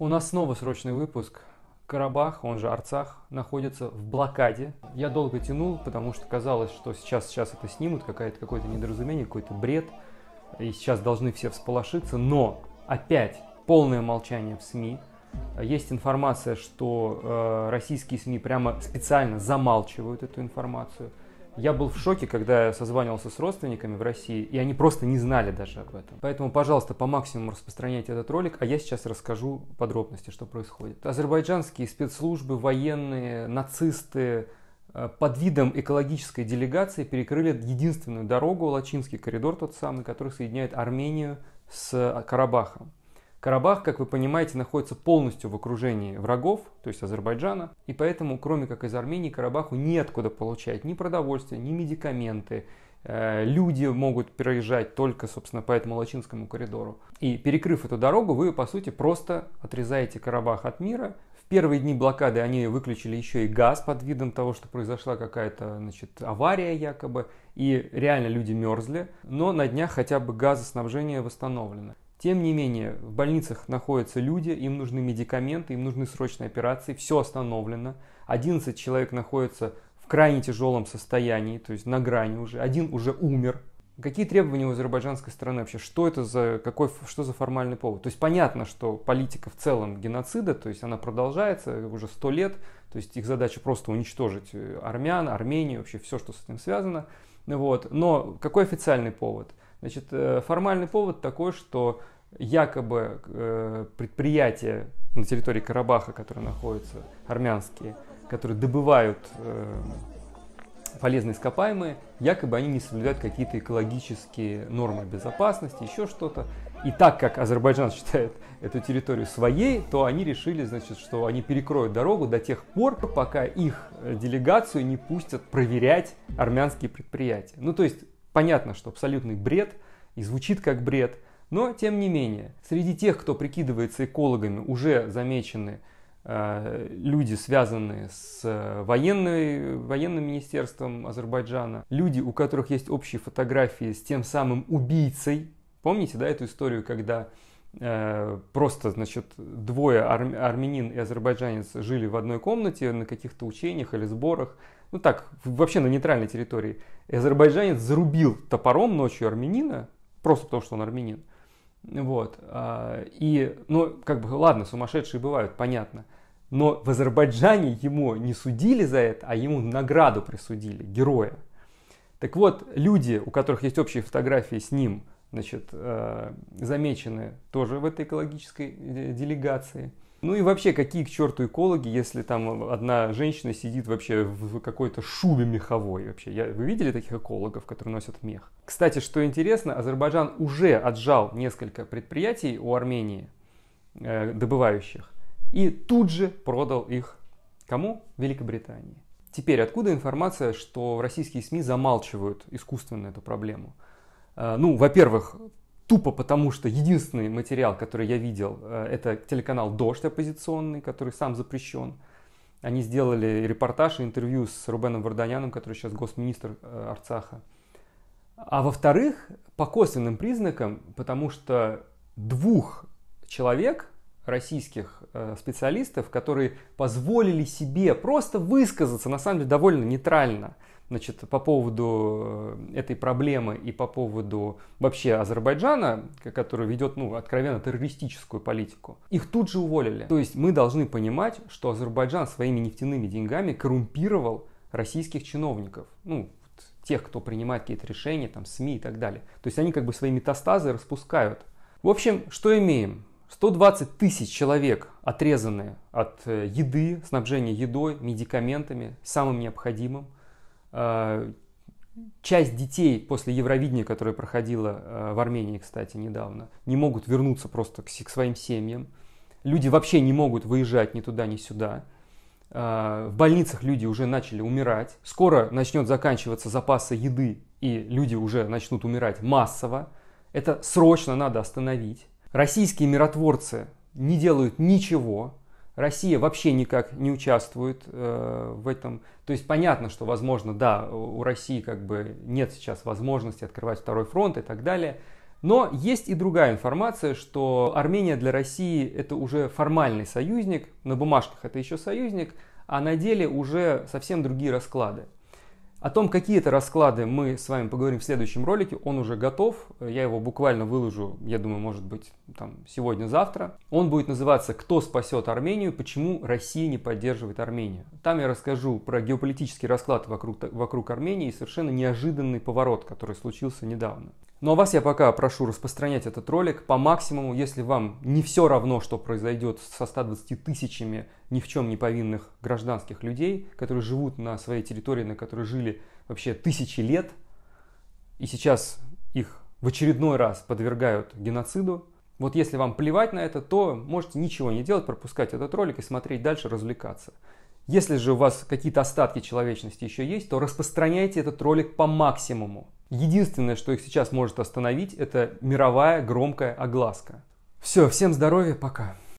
У нас снова срочный выпуск. Карабах, он же Арцах, находится в блокаде. Я долго тянул, потому что казалось, что сейчас, сейчас это снимут, какое-то какое недоразумение, какой-то бред, и сейчас должны все всполошиться, но опять полное молчание в СМИ. Есть информация, что э, российские СМИ прямо специально замалчивают эту информацию – я был в шоке, когда я созванивался с родственниками в России, и они просто не знали даже об этом. Поэтому, пожалуйста, по максимуму распространяйте этот ролик, а я сейчас расскажу подробности, что происходит. Азербайджанские спецслужбы, военные, нацисты э, под видом экологической делегации перекрыли единственную дорогу, Лачинский коридор тот самый, который соединяет Армению с Карабахом. Карабах, как вы понимаете, находится полностью в окружении врагов, то есть Азербайджана, и поэтому, кроме как из Армении, Карабаху неоткуда получать ни продовольствие, ни медикаменты, э, люди могут проезжать только, собственно, по этому Лачинскому коридору. И перекрыв эту дорогу, вы, по сути, просто отрезаете Карабах от мира. В первые дни блокады они выключили еще и газ под видом того, что произошла какая-то, значит, авария якобы, и реально люди мерзли, но на днях хотя бы газоснабжение восстановлено. Тем не менее, в больницах находятся люди, им нужны медикаменты, им нужны срочные операции, все остановлено. 11 человек находятся в крайне тяжелом состоянии, то есть на грани уже. Один уже умер. Какие требования у азербайджанской стороны вообще? Что это за, какой, что за формальный повод? То есть понятно, что политика в целом геноцида, то есть она продолжается уже сто лет, то есть их задача просто уничтожить э, армян, Армению, вообще все, что с этим связано. Вот. Но какой официальный повод? Значит, э, формальный повод такой, что якобы э, предприятия на территории Карабаха, которые находятся, армянские, которые добывают э, полезные ископаемые, якобы они не соблюдают какие-то экологические нормы безопасности, еще что-то. И так как Азербайджан считает эту территорию своей, то они решили, значит, что они перекроют дорогу до тех пор, пока их делегацию не пустят проверять армянские предприятия. Ну, то есть, понятно, что абсолютный бред, и звучит как бред – но, тем не менее, среди тех, кто прикидывается экологами, уже замечены э, люди, связанные с э, военной, военным министерством Азербайджана, люди, у которых есть общие фотографии с тем самым убийцей. Помните, да, эту историю, когда э, просто, значит, двое ар- армянин и азербайджанец жили в одной комнате на каких-то учениях или сборах, ну так, вообще на нейтральной территории. И азербайджанец зарубил топором ночью армянина, просто потому что он армянин. Вот. А, и, ну, как бы, ладно, сумасшедшие бывают, понятно. Но в Азербайджане ему не судили за это, а ему награду присудили, героя. Так вот, люди, у которых есть общие фотографии с ним, значит, э, замечены тоже в этой экологической э, делегации – ну и вообще, какие к черту экологи, если там одна женщина сидит вообще в какой-то шубе меховой вообще. Я, вы видели таких экологов, которые носят мех? Кстати, что интересно, Азербайджан уже отжал несколько предприятий у Армении, э, добывающих, и тут же продал их кому? Великобритании. Теперь, откуда информация, что российские СМИ замалчивают искусственно эту проблему? Э, ну, во-первых, тупо потому, что единственный материал, который я видел, э, это телеканал «Дождь» оппозиционный, который сам запрещен. Они сделали репортаж и интервью с Рубеном Варданяном, который сейчас госминистр э, Арцаха. А во-вторых, по косвенным признакам, потому что двух человек, российских э, специалистов, которые позволили себе просто высказаться, на самом деле, довольно нейтрально – Значит, по поводу э, этой проблемы и по поводу вообще Азербайджана, который ведет, ну, откровенно террористическую политику, их тут же уволили. То есть мы должны понимать, что Азербайджан своими нефтяными деньгами коррумпировал российских чиновников, ну, тех, кто принимает какие-то решения, там, СМИ и так далее. То есть они как бы свои метастазы распускают. В общем, что имеем? 120 тысяч человек отрезаны от э, еды, снабжения едой, медикаментами, самым необходимым – а, часть детей после Евровидения, которое проходило а, в Армении, кстати, недавно, не могут вернуться просто к, к своим семьям. Люди вообще не могут выезжать ни туда, ни сюда. А, в больницах люди уже начали умирать. Скоро начнет заканчиваться запасы еды, и люди уже начнут умирать массово. Это срочно надо остановить. Российские миротворцы не делают ничего. Россия вообще никак не участвует э, в этом. То есть понятно, что, возможно, да, у России как бы нет сейчас возможности открывать второй фронт и так далее. Но есть и другая информация, что Армения для России это уже формальный союзник, на бумажках это еще союзник, а на деле уже совсем другие расклады. О том, какие это расклады, мы с вами поговорим в следующем ролике. Он уже готов. Я его буквально выложу, я думаю, может быть, там сегодня-завтра. Он будет называться «Кто спасет Армению? Почему Россия не поддерживает Армению?». Там я расскажу про геополитический расклад вокруг, вокруг Армении и совершенно неожиданный поворот, который случился недавно. Ну а вас я пока прошу распространять этот ролик по максимуму, если вам не все равно, что произойдет со 120 тысячами ни в чем не повинных гражданских людей, которые живут на своей территории, на которой жили вообще тысячи лет, и сейчас их в очередной раз подвергают геноциду. Вот если вам плевать на это, то можете ничего не делать, пропускать этот ролик и смотреть дальше, развлекаться. Если же у вас какие-то остатки человечности еще есть, то распространяйте этот ролик по максимуму. Единственное, что их сейчас может остановить, это мировая громкая огласка. Все, всем здоровья, пока.